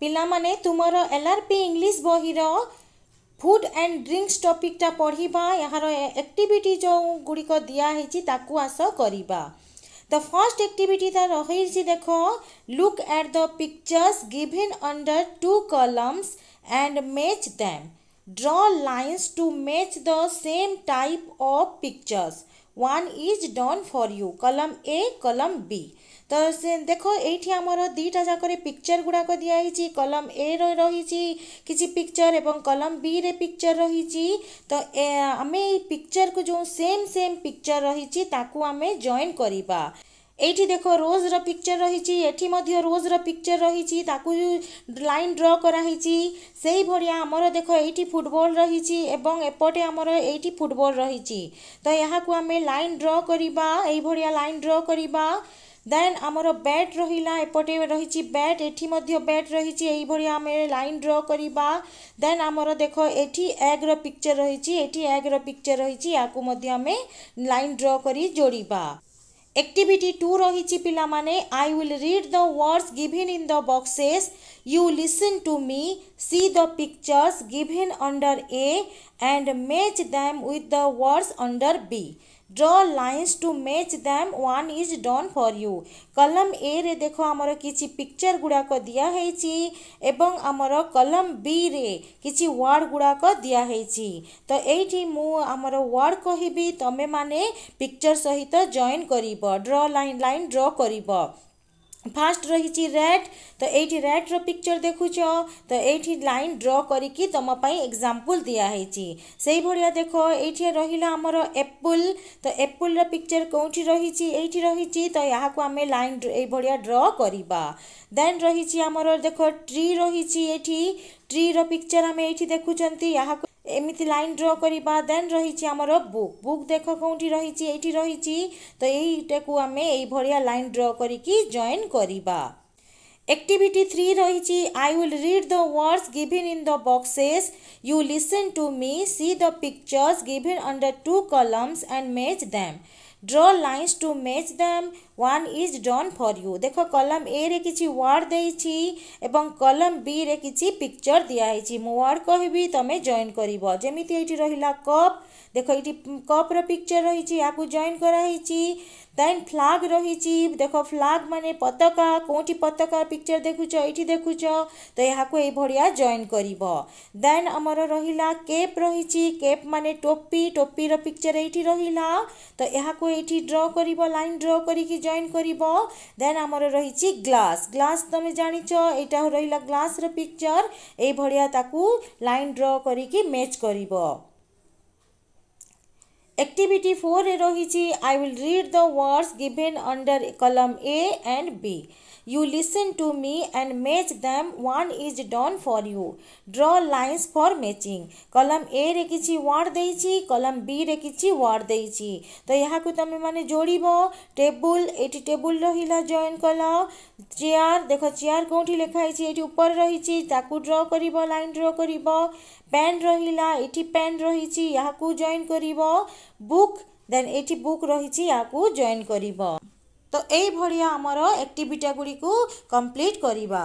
ପିଲାମାନେ ତୁମର L R P English ବହିର ଫୁଡ଼୍ ଆଣ୍ଡ ଡ୍ରିଙ୍କସ୍ ଟପିକ୍ଟା ପଢ଼ିବା ଏହାର ଆକ୍ଟିଭିଟି ଯେଉଁ ଗୁଡ଼ିକ ଦିଆହେଇଛି ତାକୁ ଆସ କରିବା ଦ ଫାର୍ଷ୍ଟ ଆକ୍ଟିଭିଟି ତା ରହିଛି ଦେଖ look at the pictures given under two columns and match them draw lines to match the same type of pictures one is done for you column a column b ତ ସେ ଦେଖ ଏଇଠି ଆମର ଦୁଇଟା ଯାକରେ picture ଗୁଡ଼ାକ ଦିଆହେଇଛି କଲମ୍ ଏରେ ରହିଛି କିଛି ପିକ୍ଚର ଏବଂ କଲମ୍ ବିରେ ପିକ୍ଚର ରହିଛି ତ ଆମେ ଏଇ ପିକ୍ଚରକୁ ଯେଉଁ ସେମ୍ ସେମ୍ ପିକ୍ଚର ରହିଛି ତାକୁ ଆମେ ଜଏନ୍ କରିବା এইটি দেখ রোজর পিকচর রয়েছে এটি মধ্য রোজর পিকচর রয়েছে তাকে লাইন ড্র করা হয়েছে সেইভাবে আমার দেখো এইটি ফুটবল রয়েছে এবং এপটে আমার এইটি ফুটবল রয়েছে তো এখন আমি লাইন ড্র করা এইভাবে লাইন ড্র করা দেন আমার ব্যাট রহিলা এপটে রয়েছে ব্যাট এটি মধ্য ব্যাট রয়েছে এইভাবে আমি লাইন ড্র করা দেন আমার দেখো এটি এগ্র পিকচর রয়েছে এটি এগ্র পিকচর রয়েছে ইয়াকু মধ্যে আমি লাইন ড্র করে যোড়া एक्टिविटी टू रही पिलाने I will read the words given in the boxes you listen to me see the pictures given under A and match them with the words under B draw lines to match them one is done for you column A रे देख आमर किसी picture गुड़ाक दिहैसी एवं आमर कलम B रे किसी ward गुड़ाक दिहैसी तो ये मुमर वार्ड कह तुम्हें पिक्चर सहित जॉइन कर ड्र लाइन लाइन ड्र कर ফার্স্ট রয়েছে রেড তো এইটি রেড্র পিকচর দেখুছ তো এইটি লাইন ড্র করিকি তুম এক্সাম্পল দিয়া হয়েছি সেইভাবে দেখ এইটি রহিলা আমার এপল তো এপলর পিকচর কোটি রয়েছে এইটি রয়েছে তো এখন আমি লাইন এইভাবে ড্র করা দেন রয়েছে আমার দেখ ট্রি রয়েছে এটি ট্রির পিকচর আমি এইটি দেখুম एमती लाइन ड्र करवा দেন रही बुक বুক বুক দেখ रही রয়েছে এইটি রয়েছে তো এইটাকে আমি এইভাবে লাইন ড্র করি জয়েন एक्टिविटी थ्री रही I will read the words given in the boxes you listen to me see the pictures given under two columns and match them draw lines to match them one is done for you ଦେଖ column ଏରେ କିଛି ward ଦେଇଛି ଏବଂ କଲମ୍ ବିରେ କିଛି picture ଦିଆହେଇଛି ମୁଁ ward କହିବି ତୁମେ ଜଏନ୍ କରିବ ଯେମିତି ଏଇଠି ରହିଲା କପ୍ ଦେଖ ଏଇଠି କପ୍ର ପିକ୍ଚର ରହିଛି ୟାକୁ ଜଏନ୍ କରାହେଇଛି ଦେନ୍ ଫ୍ଲାଗ୍ ରହିଛି ଦେଖ ଫ୍ଲାଗ୍ ମାନେ ପତାକା କେଉଁଠି ପତାକା ପିକ୍ଚର୍ ଦେଖୁଛ ଏଇଠି ଦେଖୁଛ ତ ଏହାକୁ ଏଇଭଳିଆ ଜଏନ୍ କରିବ ଦେନ୍ ଆମର ରହିଲା କେପ୍ ରହିଛି କେପ୍ ମାନେ ଟୋପି ଟୋପିର ପିକ୍ଚର୍ ଏଇଠି ରହିଲା ତ ଏହାକୁ ଏଇଠି ଡ୍ର କରିବ ଲାଇନ୍ ଡ୍ର କରିକି ଜଏନ୍ କରିବ ଦେନ୍ ଆମର ରହିଛି ଗ୍ଲାସ୍ ଗ୍ଲାସ୍ ତୁମେ ଜାଣିଛ ଏଇଟା ରହିଲା ଗ୍ଲାସ୍ର ପିକ୍ଚର୍ ଏଇଭଳିଆ ତାକୁ ଲାଇନ୍ ଡ୍ର କରିକି ମ୍ୟାଚ୍ କରିବ एक्टिविटी फोर रे रही I will read the words given under column A and B you listen to me and match them one is done for you draw lines for matching column A रे कि ward देइछि कलम B रे कि ward देइछि तो यहाँ तुम मैंने जोड़ब टेबुल ये टेबुल रहा जॉइन कल चेयर देख चेयर कौटी लिखाई ये ऊपर रही ड्र कर लाइन ड्र कर पेन रहा ये पेन रही जॉइन कर ବୁକ୍ ଦେନ୍ ଏଠି ବୁକ୍ ରହିଛି ଏହାକୁ ଜଏନ୍ କରିବ ତ ଏଇଭଳିଆ ଆମର ଆକ୍ଟିଭିଟା ଗୁଡ଼ିକୁ କମ୍ପ୍ଲିଟ୍ କରିବା